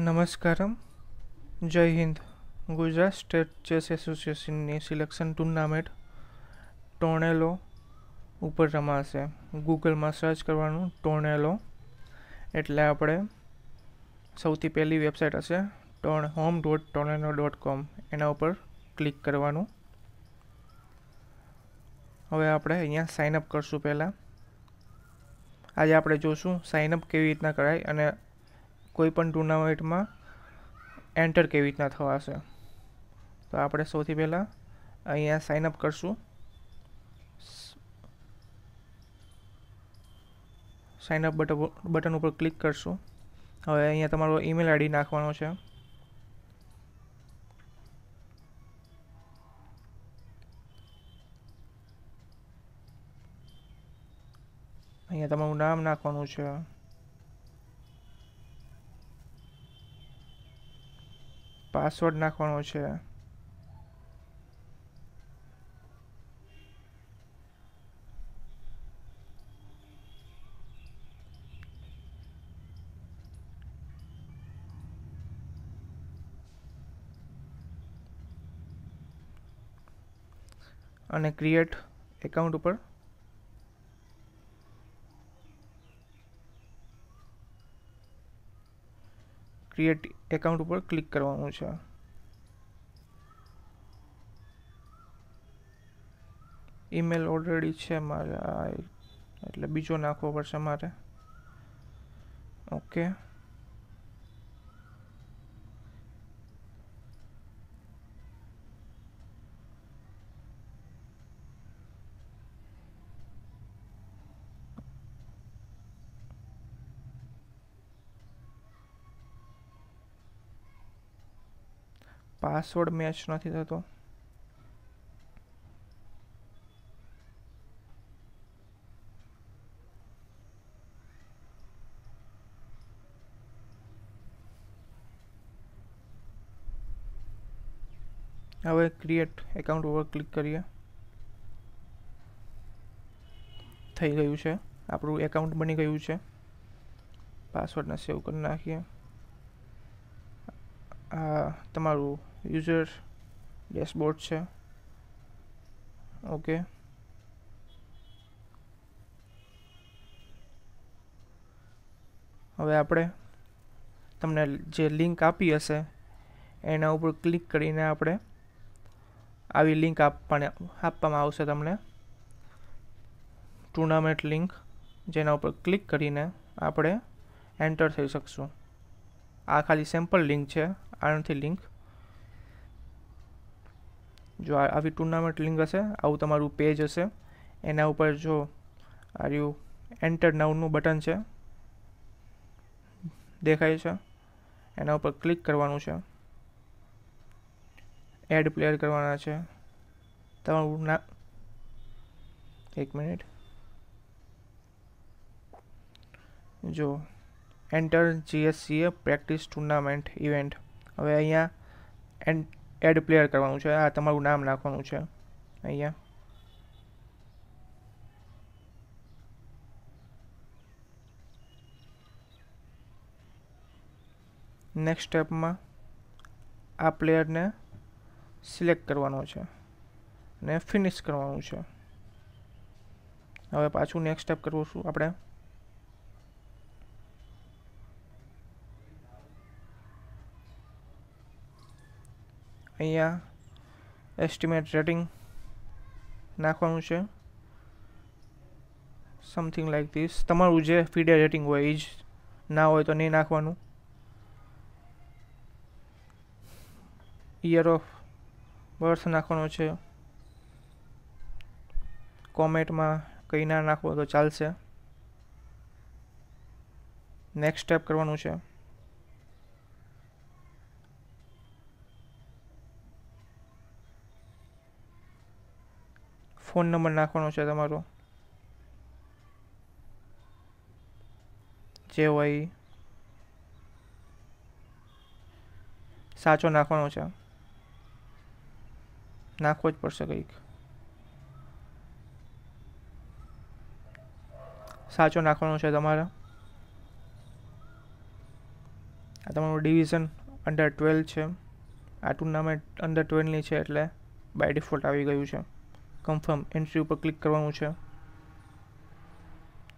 નમસ્કારમ જય હિન્દ Gujarat state chess એસોસિએશનની સિલેક્શન ટુર્નામેન્ટ ટોર્નેલો ઉપર રમાશે ગૂગલમાં સર્ચ કરવાનું ટોર્નેલો એટલે આપણે સૌથી પહેલી વેબસાઇટ હશે torn home dot Tornelo dot com એના ઉપર ક્લિક કરવાનું હવે આપણે અહીંયા સાઇન અપ કરશું પહેલાં આજે આપણે જોશું સાઇન અપ કેવી રીતના કરાય અને કોઈપણ ટુર્નામેન્ટ માં એન્ટર કેવી રીતે થવાશે તો આપણે સૌથી પહેલા અહીંયા સાઇન અપ કરશું સાઇન અપ બટન ઉપર ક્લિક કરશું હવે અહીંયા તમારો ઈમેલ આઈડી નાખવાનો છે અહીંયા તમારું નામ નાખવાનું છે પાસવર્ડ નાખવાનો છે અને ક્રિએટ એકાઉન્ટ ઉપર क्रिएट अकाउंट पर क्लिक करવાનું છે ઈમેલ ઓલરેડી છે મારે એટલે બીજો નાખવો પડશે મારે ઓકે पासवर्ड मैच ન થતો હવે ક્રિએટ એકાઉન્ટ પર ક્લિક કરીએ થઈ ગયું છે આપણું એકાઉન્ટ બની ગયું છે પાસવર્ડ ને સેવ કરી નાખીએ આ તમારું યુઝર ડેશબોર્ડ છે ઓકે હવે આપણે તમને જે લિંક આપી હશે એના ઉપર ક્લિક કરીને આપણે આવી લિંક આપણે આપવામાં આવશે તમને ટુર્નામેન્ટ લિંક જેના ઉપર ક્લિક કરીને આપણે એન્ટર થઈ શકશું આ ખાલી સેમ્પલ લિંક છે આનીથી લિંક જો આવી ટુર્નામેન્ટ લિંક હશે આઉ તમારું પેજ હશે એના ઉપર જો આર યુ એન્ટર નાઉ નું બટન છે દેખાય છે એના ઉપર ક્લિક કરવાનું છે એડ પ્લેયર કરવાનું છે તમારું નામ 1 મિનિટ જો enter GSCA practice tournament event હવે અહીંયા એ એડ પ્લેયર કરવાનો છે આ તમારું નામ લખવાનું છે અહીંયા નેક્સ્ટ સ્ટેપ માં આ પ્લેયર ને સિલેક્ટ કરવાનો છે અને ફિનિશ કરવાનો છે હવે પાછું નેક્સ્ટ સ્ટેપ કરું છું આપણે એસ્ટિમેટ રેટિંગ નાખવાનું છે સમથિંગ લાઈક ધીસ તમારું જે ફીડ એડિટિંગ હોય ઈઝ ના હોય તો નહી નાખવાનું યર ઓફ બર્થ નાખવાનું છે કોમેન્ટ માં કઈ ના લખો તો ચાલે નેક્સ્ટ સ્ટેપ કરવાનું છે ફોન નંબર નાખવાનો છે તમારો જે હોય સાચો નાખવો જ પડશે કઈક સાચો નાખવાનો છે તમારે આ તમારો ડિવિઝન અંડર 12 છે આ ટુર્નામેન્ટ અંડર 12 ની છે એટલે બાય ડિફોલ્ટ આવી ગયું છે कंफर्म एंट्री ऊपर क्लिक કરવાનું છે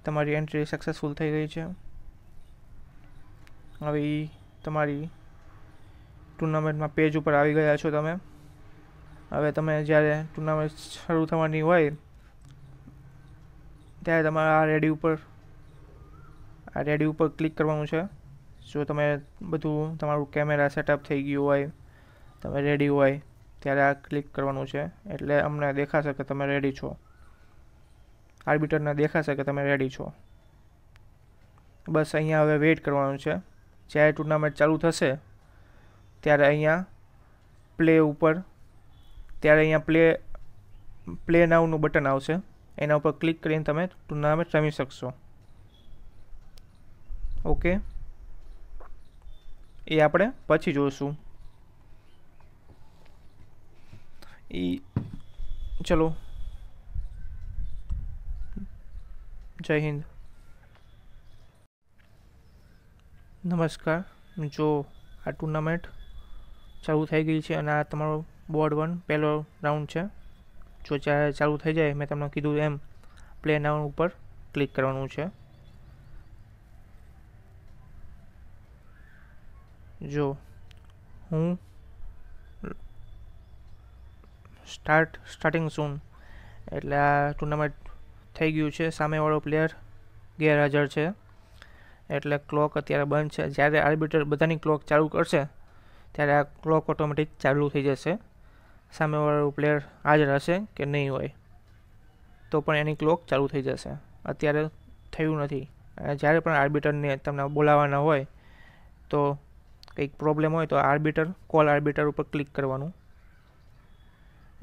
તમારી એન્ટ્રી સક્સેસફુલ થઈ ગઈ છે હવે તમારી ટુર્નામેન્ટમાં પેજ ઉપર આવી ગયા છો તમે હવે તમે જ્યારે ટુર્નામેન્ટ શરૂ કરવાની હોય ત્યારે તમારું રેડી ઉપર આ રેડી ઉપર ક્લિક કરવાનું છે જો તમે બધું તમારું કેમેરા સેટઅપ થઈ ગયું હોય તમે રેડી હોય ત્યારે ક્લિક કરવાનું છે એટલે અમને દેખાશે કે તમે રેડી છો આર્બિટરને દેખાશે કે તમે રેડી છો બસ અહીંયા હવે વેઇટ કરવાનું છે જ્યારે ટુર્નામેન્ટ ચાલુ થશે ત્યારે અહીંયા પ્લે ઉપર ત્યારે અહીંયા પ્લે પ્લે નાઉ નું બટન આવશે એના ઉપર ક્લિક કરીને તમે ટુર્નામેન્ટ રમી શકશો ઓકે એ આપણે પછી જોશું ए चलो जय हिंद नमस्कार जो આ ટુર્નામેન્ટ ચાલુ થઈ ગઈ છે અને આ તમારો બોર્ડ 1 પહેલો રાઉન્ડ છે જો ચાલુ થઈ જાય મે તમને કીધું એમ প্লে રાઉન્ડ ઉપર ક્લિક કરવાનું છે જો હું સ્ટાર્ટ સ્ટાર્ટિંગ સૂન એટલે ટુર્નામેન્ટ થઈ ગયું છે સામેવાળો પ્લેયર ગેરાજર છે એટલે ક્લોક અત્યારે બંધ છે જ્યારે આર્બિટર બધાની ક્લોક ચાલુ કરશે ત્યારે આ ક્લોક ઓટોમેટિક ચાલુ થઈ જશે સામેવાળો પ્લેયર આ જ રહેશે કે નહીં હોય તો પણ એની ક્લોક ચાલુ થઈ જશે અત્યારે થઈયુ નથી અને જ્યારે પણ આર્બિટરને તમને બોલાવવાનો હોય તો કઈક પ્રોબ્લેમ હોય તો આર્બિટર કોલ આર્બિટર ઉપર ક્લિક કરવાનું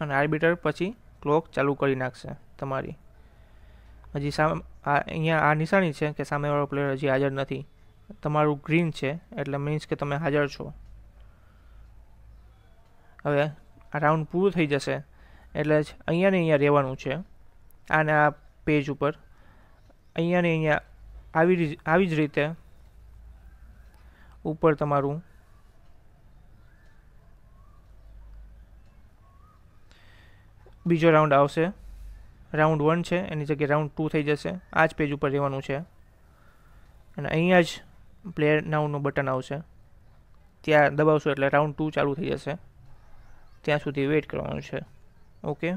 અને આર્બિટર પછી ક્લોક ચાલુ કરી નાખશે તમારી અજી સામે આ અહીંયા આ નિશાની છે કે સામે વાળો પ્લેયર હજી હાજર નથી તમારું ગ્રીન છે એટલે મીન્સ કે તમે હાજર છો હવે આ રાઉન્ડ પૂરો થઈ જશે એટલે અહીંયા ને અહીંયા રહેવાનું છે આના પેજ ઉપર અહીંયા ને અહીંયા આવી જ આવી જ રીતે ઉપર તમારું બીજો રાઉન્ડ આવશે રાઉન્ડ 1 છે એની જગ્યાએ રાઉન્ડ 2 થઈ જશે આ જ પેજ ઉપર રહેવાનું છે અને અહીંયા જ প্লেર નાઉ નો બટન આવશે ત્યાં દબાવશો એટલે રાઉન્ડ 2 ચાલુ થઈ જશે ત્યાં સુધી વેઇટ કરવાનું છે ઓકે